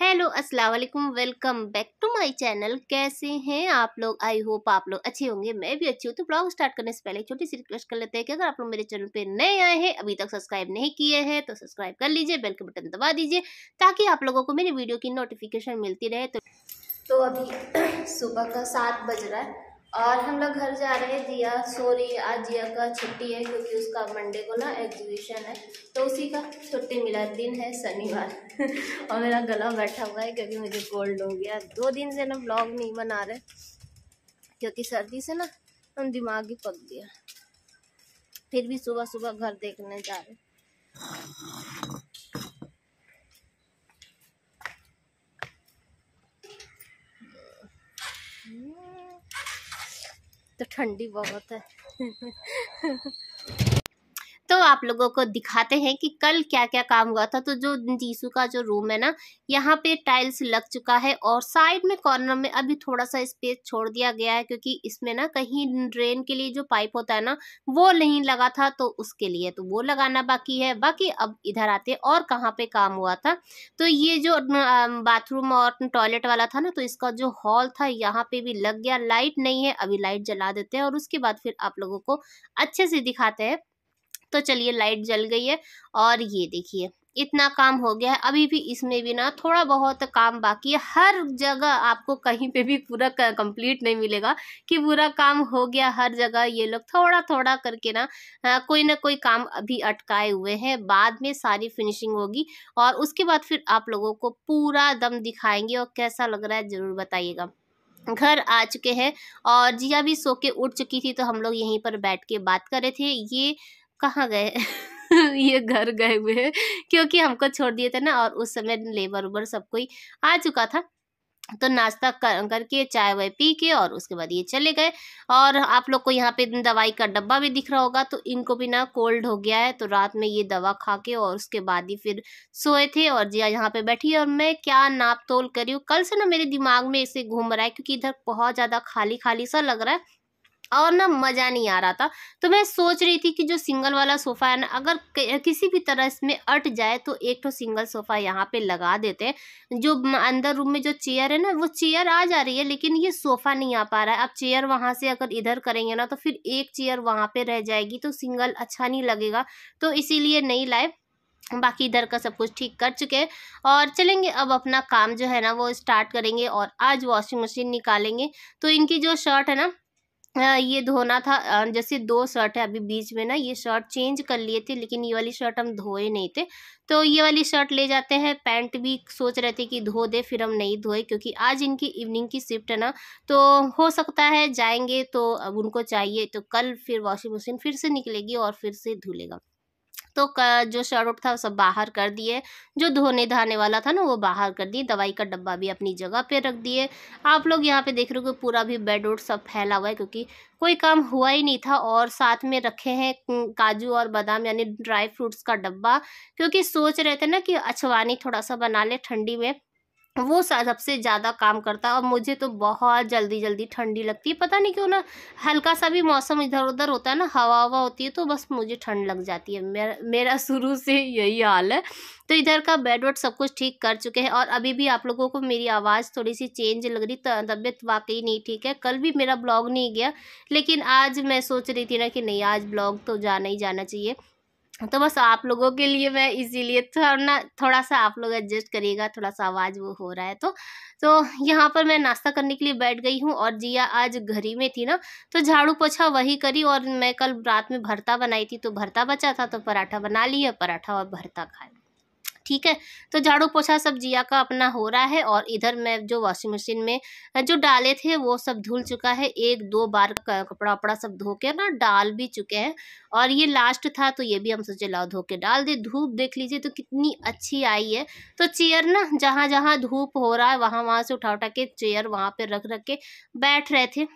hello अस्सलाम वालेकुम welcome back to my channel कैसे हैं आप लोग आई होप आप लोग अच्छे होंगे मैं भी अच्छी हूँ तो ब्लॉग स्टार्ट करने से पहले छोटी सी रिक्वेस्ट कर लेते हैं कि अगर आप लोग मेरे चैनल पे नए आए हैं अभी तक सब्सक्राइब नहीं किए हैं तो सब्सक्राइब कर लीजिए बेल के बटन दबा दीजिए ताकि आप लोगों को मेरी वीडियो की नोटिफिकेशन मिलती रहे तो, तो अभी सुबह का सात बज रहा है और हम लोग घर जा रहे हैं जिया सॉरी आज जिया का छुट्टी है क्योंकि उसका मंडे को ना एग्जीबिशन है तो उसी का छुट्टी मिला दिन है शनिवार और मेरा गला बैठा हुआ है क्योंकि मुझे कोल्ड हो गया दो दिन से ना ब्लॉग नहीं बना रहे क्योंकि सर्दी से ना हम दिमाग ही पक गया फिर भी सुबह सुबह घर देखने जा रहे तो ठंडी बहुत है आप लोगों को दिखाते हैं कि कल क्या क्या काम हुआ था तो जो जीसू का जो रूम है ना यहाँ पे टाइल्स लग चुका है और साइड में कॉर्नर में अभी थोड़ा सा स्पेस छोड़ दिया गया है क्योंकि इसमें ना कहीं ड्रेन के लिए जो पाइप होता है ना वो नहीं लगा था तो उसके लिए तो वो लगाना बाकी है बाकी अब इधर आते और कहाँ पे काम हुआ था तो ये जो बाथरूम और टॉयलेट वाला था ना तो इसका जो हॉल था यहाँ पे भी लग गया लाइट नहीं है अभी लाइट जला देते हैं और उसके बाद फिर आप लोगों को अच्छे से दिखाते हैं तो चलिए लाइट जल गई है और ये देखिए इतना काम हो गया है अभी भी इसमें भी ना थोड़ा बहुत काम बाकी है हर जगह आपको कहीं पे भी पूरा कंप्लीट नहीं मिलेगा कि पूरा काम हो गया हर जगह ये लोग थोड़ा थोड़ा करके ना कोई ना कोई काम अभी अटकाए हुए हैं बाद में सारी फिनिशिंग होगी और उसके बाद फिर आप लोगों को पूरा दम दिखाएंगे और कैसा लग रहा है ज़रूर बताइएगा घर आ चुके हैं और जिया भी सो के उठ चुकी थी तो हम लोग यहीं पर बैठ के बात कर रहे थे ये कहाँ गए ये घर गए हुए हैं क्योंकि हमको छोड़ दिए थे ना और उस समय लेबर उबर सब कोई आ चुका था तो नाश्ता कर करके चाय वाय पी के और उसके बाद ये चले गए और आप लोग को यहाँ पे दवाई का डब्बा भी दिख रहा होगा तो इनको भी ना कोल्ड हो गया है तो रात में ये दवा खा के और उसके बाद ही फिर सोए थे और जिया यहाँ पे बैठी और मैं क्या नाप तोल करी हूँ कल से ना मेरे दिमाग में इसे घूम रहा है क्योंकि इधर बहुत ज़्यादा खाली खाली सा लग रहा है और ना मज़ा नहीं आ रहा था तो मैं सोच रही थी कि जो सिंगल वाला सोफ़ा है ना अगर किसी भी तरह इसमें अट जाए तो एक तो सिंगल सोफ़ा यहाँ पे लगा देते हैं जो अंदर रूम में जो चेयर है ना वो चेयर आ जा रही है लेकिन ये सोफ़ा नहीं आ पा रहा है अब चेयर वहाँ से अगर इधर करेंगे ना तो फिर एक चेयर वहाँ पर रह जाएगी तो सिंगल अच्छा नहीं लगेगा तो इसी नहीं लाए बाकी इधर का सब कुछ ठीक कर चुके हैं और चलेंगे अब अपना काम जो है ना वो स्टार्ट करेंगे और आज वॉशिंग मशीन निकालेंगे तो इनकी जो शर्ट है ना ये धोना था जैसे दो शर्ट है अभी बीच में ना ये शर्ट चेंज कर लिए थे लेकिन ये वाली शर्ट हम धोए नहीं थे तो ये वाली शर्ट ले जाते हैं पैंट भी सोच रहे थे कि धो दे फिर हम नहीं धोए क्योंकि आज इनकी इवनिंग की शिफ्ट है ना तो हो सकता है जाएंगे तो अब उनको चाहिए तो कल फिर वॉशिंग मशीन फिर से निकलेगी और फिर से धुलेगा तो जो शर्ट था सब बाहर कर दिए जो धोने धाने वाला था ना वो बाहर कर दिए दवाई का डब्बा भी अपनी जगह पे रख दिए आप लोग यहाँ पे देख रहे हो कि पूरा भी बेड उड सब फैला हुआ है क्योंकि कोई काम हुआ ही नहीं था और साथ में रखे हैं काजू और बादाम यानी ड्राई फ्रूट्स का डब्बा क्योंकि सोच रहे थे ना कि अछवानी थोड़ा सा बना ले ठंडी में वो सबसे ज़्यादा काम करता है और मुझे तो बहुत जल्दी जल्दी ठंडी लगती है पता नहीं क्यों ना हल्का सा भी मौसम इधर उधर होता है ना हवा हवा होती है तो बस मुझे ठंड लग जाती है मेरा मेरा शुरू से यही हाल है तो इधर का बेड वेड सब कुछ ठीक कर चुके हैं और अभी भी आप लोगों को मेरी आवाज़ थोड़ी सी चेंज लग रही तबीयत वाकई नहीं ठीक है कल भी मेरा ब्लॉग नहीं गया लेकिन आज मैं सोच रही थी ना कि नहीं आज ब्लॉग तो जाना ही जाना चाहिए तो बस आप लोगों के लिए मैं इसीलिए थोड़ा थोड़ा सा आप लोग एडजस्ट करिएगा थोड़ा सा आवाज़ वो हो रहा है तो तो यहाँ पर मैं नाश्ता करने के लिए बैठ गई हूँ और जिया आज घर ही में थी ना तो झाड़ू पोछा वही करी और मैं कल रात में भरता बनाई थी तो भरता बचा था तो पराठा बना लिया पराठा और भरता खाया ठीक है तो झाड़ू पोछा सब जिया का अपना हो रहा है और इधर मैं जो वॉशिंग मशीन में जो डाले थे वो सब धुल चुका है एक दो बार कपड़ा वपड़ा सब धो के ना डाल भी चुके हैं और ये लास्ट था तो ये भी हम सोचे लाओ धो के डाल दे धूप देख लीजिए तो कितनी अच्छी आई है तो चेयर ना जहाँ जहाँ धूप हो रहा है वहाँ वहाँ से उठा उठा के चेयर वहाँ पर रख रख के बैठ रहे थे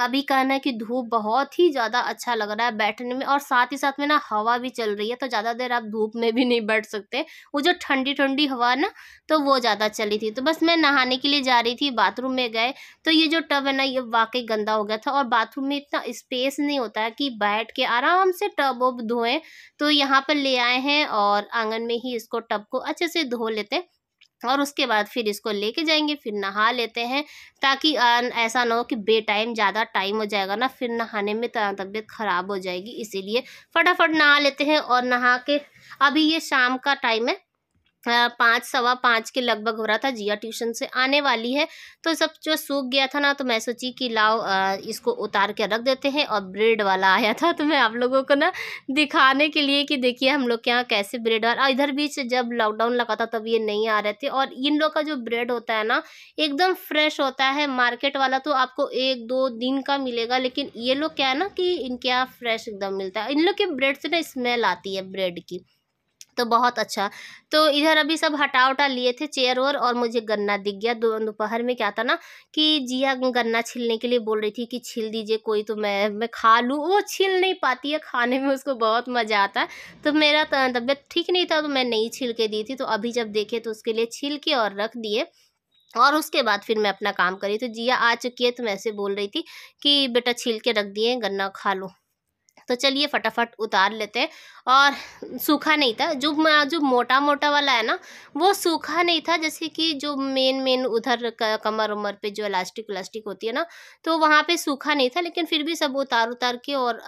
अभी कहना है कि धूप बहुत ही ज़्यादा अच्छा लग रहा है बैठने में और साथ ही साथ में ना हवा भी चल रही है तो ज़्यादा देर आप धूप में भी नहीं बैठ सकते वो जो ठंडी ठंडी हवा ना तो वो ज़्यादा चली थी तो बस मैं नहाने के लिए जा रही थी बाथरूम में गए तो ये जो टब है ना ये वाकई गंदा हो गया था और बाथरूम में इतना स्पेस नहीं होता है कि बैठ के आराम से टब वब धोएं तो यहाँ पर ले आए हैं और आंगन में ही इसको टब को अच्छे से धो लेते और उसके बाद फिर इसको लेके जाएंगे फिर नहा लेते हैं ताकि ऐसा ना हो कि बेटाइम ज़्यादा टाइम हो जाएगा ना फिर नहाने में तबीयत ख़राब हो जाएगी इसीलिए फटाफट नहा लेते हैं और नहा के अभी ये शाम का टाइम है पाँच सवा पाँच के लगभग हो रहा था जिया ट्यूशन से आने वाली है तो सब जो सूख गया था ना तो मैं सोची कि लाओ इसको उतार के रख देते हैं और ब्रेड वाला आया था तो मैं आप लोगों को ना दिखाने के लिए कि देखिए हम लोग के यहाँ कैसे ब्रेड वाला इधर बीच जब लॉकडाउन लगा था तब ये नहीं आ रहे थे और इन लोग का जो ब्रेड होता है ना एकदम फ्रेश होता है मार्केट वाला तो आपको एक दो दिन का मिलेगा लेकिन ये लोग क्या है ना कि इनके यहाँ फ्रेश एकदम मिलता है इन लोग के ब्रेड से ना स्मेल आती है ब्रेड की तो बहुत अच्छा तो इधर अभी सब हटा उटा लिए थे चेयर और और मुझे गन्ना दिख गया दोपहर में क्या था ना कि जिया गन्ना छीलने के लिए बोल रही थी कि छील दीजिए कोई तो मैं मैं खा लूँ वो छील नहीं पाती है खाने में उसको बहुत मज़ा आता है तो मेरा तबीयत ठीक नहीं था तो मैं नहीं छील के दी थी तो अभी जब देखे तो उसके लिए छील के और रख दिए और उसके बाद फिर मैं अपना काम करी तो जिया आ चुकी है तो मैं ऐसे बोल रही थी कि बेटा छील के रख दिए गन्ना खा लूँ तो चलिए फटाफट उतार लेते हैं और सूखा नहीं था जो जो मोटा मोटा वाला है ना वो सूखा नहीं था जैसे कि जो मेन मेन उधर कमर उमर पे जो इलास्टिक उलास्टिक होती है ना तो वहाँ पे सूखा नहीं था लेकिन फिर भी सब उतार उतार के और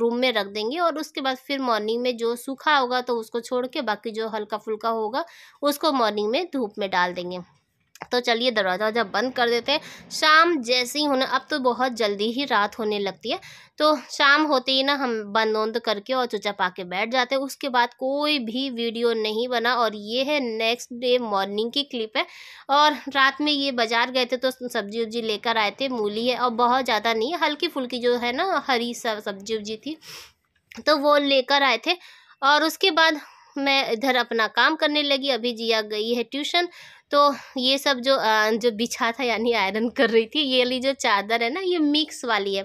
रूम में रख देंगे और उसके बाद फिर मॉर्निंग में जो सूखा होगा तो उसको छोड़ के बाकी जो हल्का फुल्का होगा उसको मॉर्निंग में धूप में डाल देंगे तो चलिए दरवाज़ा जब बंद कर देते हैं शाम जैसे ही होना अब तो बहुत जल्दी ही रात होने लगती है तो शाम होते ही ना हम बंद उंद करके और चुचा पा के बैठ जाते हैं उसके बाद कोई भी वीडियो नहीं बना और ये है नेक्स्ट डे मॉर्निंग की क्लिप है और रात में ये बाज़ार गए थे तो सब्जी उब्जी लेकर आए थे मूली है और बहुत ज़्यादा नहीं है हल्की फुल्की जो है ना हरी सब्जी उब्जी थी तो वो लेकर आए थे और उसके बाद मैं इधर अपना काम करने लगी अभी जिया गई है ट्यूशन तो ये सब जो जो बिछा था यानी आयरन कर रही थी ये वाली जो चादर है ना ये मिक्स वाली है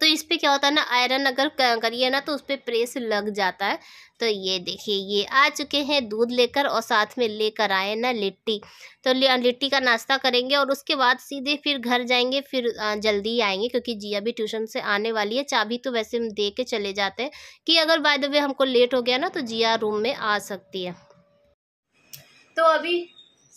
तो इस पर क्या होता है ना आयरन अगर करिए ना तो उस पर प्रेस लग जाता है तो ये देखिए ये आ चुके हैं दूध लेकर और साथ में लेकर आए ना लिट्टी तो लिट्टी का नाश्ता करेंगे और उसके बाद सीधे फिर घर जाएंगे फिर जल्दी ही आएंगे क्योंकि जिया भी ट्यूशन से आने वाली है चाबी तो वैसे हम दे के चले जाते हैं कि अगर बाय द वे हमको लेट हो गया ना तो जिया रूम में आ सकती है तो अभी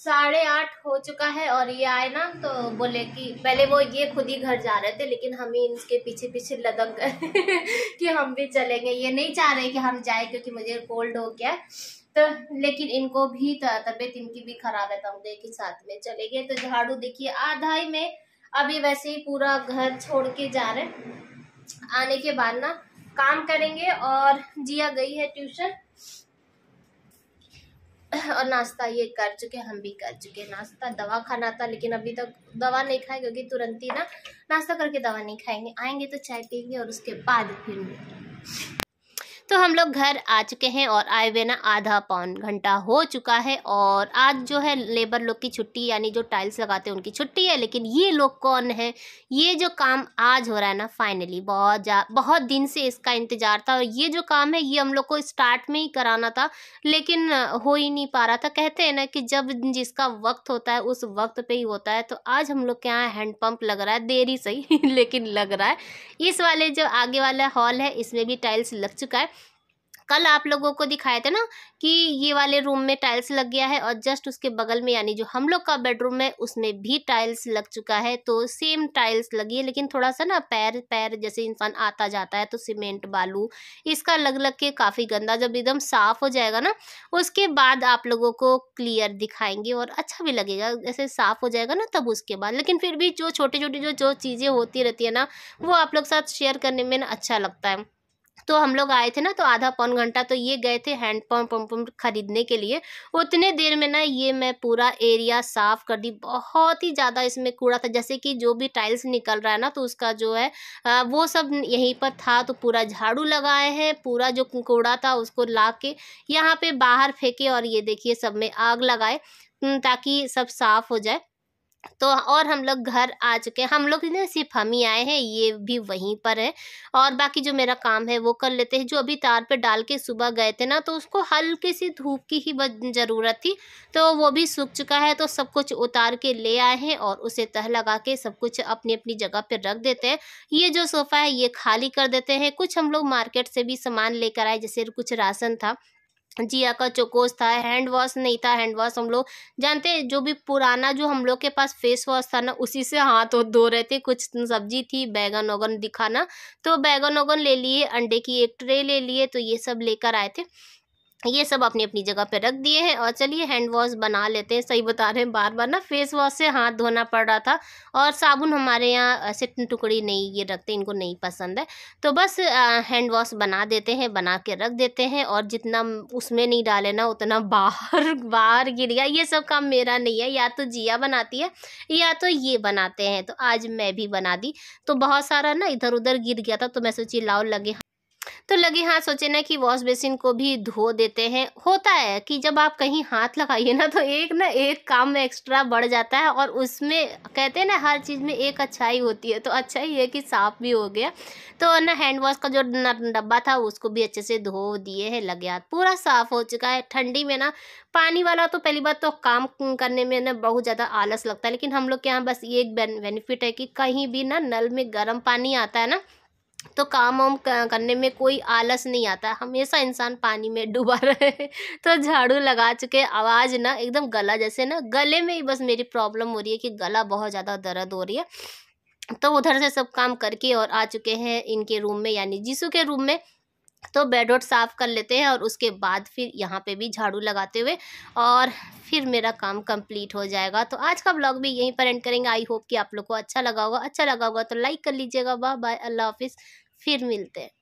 साढ़े आठ हो चुका है और ये आए ना तो बोले कि पहले वो ये खुद ही घर जा रहे थे लेकिन हम ही इनके पीछे पीछे लदक गए कि हम भी चलेंगे ये नहीं चाह रहे कि हम जाए क्योंकि मुझे कोल्ड हो गया तो लेकिन इनको भी तबीयत इनकी भी खराब है तो हम देखिए साथ में चले गए तो झाड़ू देखिए आधा ही में अभी वैसे ही पूरा घर छोड़ के जा रहे आने के बाद ना काम करेंगे और जिया गई है ट्यूशन और नाश्ता ये कर चुके हम भी कर चुके नाश्ता दवा खाना था लेकिन अभी तक दवा नहीं खाए क्योंकि तुरंत ही ना नाश्ता करके दवा नहीं खाएंगे आएंगे तो चाय पियेंगे और उसके बाद फिर तो हम लोग घर आ चुके हैं और आए हुए ना आधा पौन घंटा हो चुका है और आज जो है लेबर लोग की छुट्टी यानी जो टाइल्स लगाते हैं उनकी छुट्टी है लेकिन ये लोग कौन है ये जो काम आज हो रहा है ना फाइनली बहुत जा बहुत दिन से इसका इंतज़ार था और ये जो काम है ये हम लोग को स्टार्ट में ही कराना था लेकिन हो ही नहीं पा रहा था कहते हैं ना कि जब जिसका वक्त होता है उस वक्त पे ही होता है तो आज हम लोग के यहाँ हैंडपम्प लग रहा है देरी सही लेकिन लग रहा है इस वाले जो आगे वाला हॉल है इसमें भी टाइल्स लग चुका है कल आप लोगों को दिखाया था ना कि ये वाले रूम में टाइल्स लग गया है और जस्ट उसके बगल में यानी जो हम लोग का बेडरूम है उसमें भी टाइल्स लग चुका है तो सेम टाइल्स लगी है लेकिन थोड़ा सा ना पैर पैर जैसे इंसान आता जाता है तो सीमेंट बालू इसका लग लग के काफ़ी गंदा जब एकदम साफ़ हो जाएगा ना उसके बाद आप लोगों को क्लियर दिखाएंगे और अच्छा भी लगेगा जैसे साफ़ हो जाएगा ना तब उसके बाद लेकिन फिर भी जो छोटी छोटी जो जो चीज़ें होती रहती है ना वो आप लोग साथ शेयर करने में ना अच्छा लगता है तो हम लोग आए थे ना तो आधा पौन घंटा तो ये गए थे हैंड पम्प पम्प खरीदने के लिए उतने देर में ना ये मैं पूरा एरिया साफ कर दी बहुत ही ज़्यादा इसमें कूड़ा था जैसे कि जो भी टाइल्स निकल रहा है ना तो उसका जो है वो सब यहीं पर था तो पूरा झाड़ू लगाए हैं पूरा जो कूड़ा था उसको ला के यहाँ पे बाहर फेंके और ये देखिए सब में आग लगाए ताकि सब साफ हो जाए तो और हम लोग घर आ चुके हैं हम लोग ने सिर्फ हम ही आए हैं ये भी वहीं पर है और बाकी जो मेरा काम है वो कर लेते हैं जो अभी तार पे डाल के सुबह गए थे ना तो उसको हल्की सी धूप की ही ज़रूरत थी तो वो भी सूख चुका है तो सब कुछ उतार के ले आए हैं और उसे तह लगा के सब कुछ अपनी अपनी जगह पर रख देते हैं ये जो सोफ़ा है ये खाली कर देते हैं कुछ हम लोग मार्केट से भी सामान लेकर आए जैसे कुछ राशन था जिया का चोकोस था हैंड वॉश नहीं था हैंड वॉश हम लोग जानते जो भी पुराना जो हम लोग के पास फेस वॉश था ना उसी से हाथ और धो रहे थे कुछ सब्जी थी बैगन वगन दिखाना तो बैगन वगन ले लिए अंडे की एक ट्रे ले लिए तो ये सब लेकर आए थे ये सब अपनी अपनी जगह पे रख दिए हैं और चलिए हैंड वॉश बना लेते हैं सही बता रहे हैं बार बार ना फेस वॉश से हाथ धोना पड़ रहा था और साबुन हमारे यहाँ ऐसे टुकड़ी नहीं ये रखते इनको नहीं पसंद है तो बस हैंड वॉश बना देते हैं बना के रख देते हैं और जितना उसमें नहीं डाले ना उतना बाहर बाहर गिर गया ये सब काम मेरा नहीं है या तो जिया बनाती है या तो ये बनाते हैं तो आज मैं भी बना दी तो बहुत सारा ना इधर उधर गिर गया था तो मैं सोची लाओ लगे तो लगे हाथ सोचे ना कि वॉश बेसिन को भी धो देते हैं होता है कि जब आप कहीं हाथ लगाइए ना तो एक ना एक काम में एक्स्ट्रा बढ़ जाता है और उसमें कहते हैं ना हर चीज़ में एक अच्छाई होती है तो अच्छा ही है कि साफ भी हो गया तो ना हैंड वॉश का जो डब्बा था उसको भी अच्छे से धो दिए हैं लगे हाथ पूरा साफ हो चुका है ठंडी में ना पानी वाला तो पहली बार तो काम करने में ना बहुत ज़्यादा आलस लगता है लेकिन हम लोग के यहाँ बस ये एक बेनिफिट है कि कहीं भी ना नल में गर्म पानी आता है ना तो काम वाम करने में कोई आलस नहीं आता हमेशा इंसान पानी में डूबा रहे तो झाड़ू लगा चुके आवाज़ ना एकदम गला जैसे ना गले में ही बस मेरी प्रॉब्लम हो रही है कि गला बहुत ज़्यादा दर्द हो रही है तो उधर से सब काम करके और आ चुके हैं इनके रूम में यानी जीसू के रूम में तो बेड वोड साफ़ कर लेते हैं और उसके बाद फिर यहाँ पे भी झाड़ू लगाते हुए और फिर मेरा काम कंप्लीट हो जाएगा तो आज का ब्लॉग भी यहीं पर एंड करेंगे आई होप कि आप लोग को अच्छा लगा होगा अच्छा लगा होगा तो लाइक कर लीजिएगा बाय बाय अल्लाह हाफिज़ फिर मिलते हैं